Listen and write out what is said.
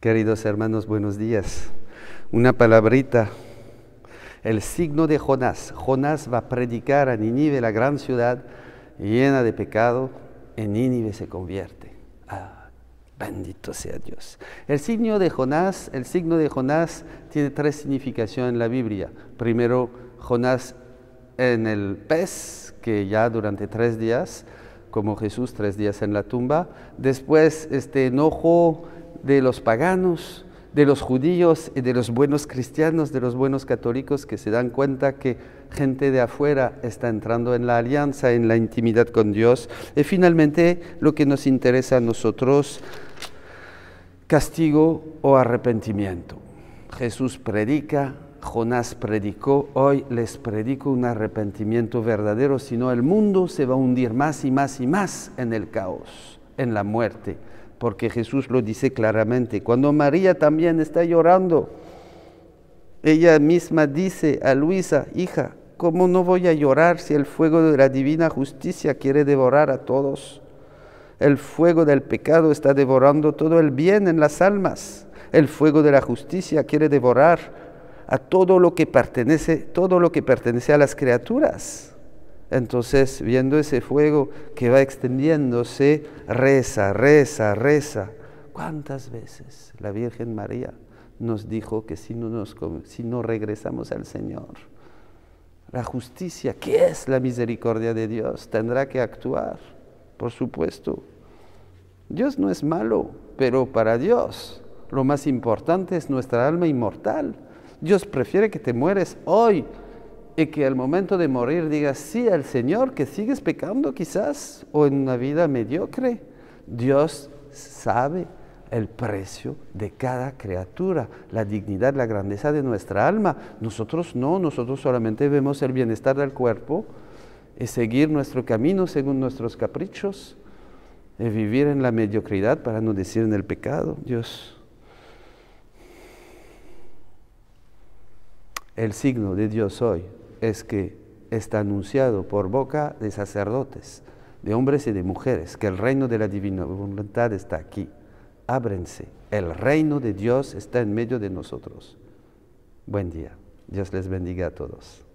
Queridos hermanos, buenos días. Una palabrita. El signo de Jonás. Jonás va a predicar a Nínive, la gran ciudad llena de pecado, en Nínive se convierte. Ah, bendito sea Dios. El signo de Jonás, el signo de Jonás tiene tres significaciones en la Biblia. Primero, Jonás en el pez, que ya durante tres días, como Jesús, tres días en la tumba. Después, este enojo de los paganos, de los judíos y de los buenos cristianos, de los buenos católicos que se dan cuenta que gente de afuera está entrando en la alianza, en la intimidad con Dios. Y finalmente lo que nos interesa a nosotros, castigo o arrepentimiento. Jesús predica, Jonás predicó, hoy les predico un arrepentimiento verdadero, sino el mundo se va a hundir más y más y más en el caos, en la muerte porque Jesús lo dice claramente. Cuando María también está llorando, ella misma dice a Luisa, hija, ¿cómo no voy a llorar si el fuego de la divina justicia quiere devorar a todos? El fuego del pecado está devorando todo el bien en las almas. El fuego de la justicia quiere devorar a todo lo que pertenece, todo lo que pertenece a las criaturas. Entonces, viendo ese fuego que va extendiéndose, reza, reza, reza. ¿Cuántas veces la Virgen María nos dijo que si no, nos, si no regresamos al Señor, la justicia, que es la misericordia de Dios, tendrá que actuar, por supuesto. Dios no es malo, pero para Dios lo más importante es nuestra alma inmortal. Dios prefiere que te mueres hoy y que al momento de morir digas sí al Señor, que sigues pecando quizás o en una vida mediocre. Dios sabe el precio de cada criatura, la dignidad, la grandeza de nuestra alma. Nosotros no, nosotros solamente vemos el bienestar del cuerpo y eh, seguir nuestro camino según nuestros caprichos y eh, vivir en la mediocridad para no decir en el pecado. Dios. El signo de Dios hoy es que está anunciado por boca de sacerdotes, de hombres y de mujeres, que el reino de la divina voluntad está aquí. Ábrense, el reino de Dios está en medio de nosotros. Buen día, Dios les bendiga a todos.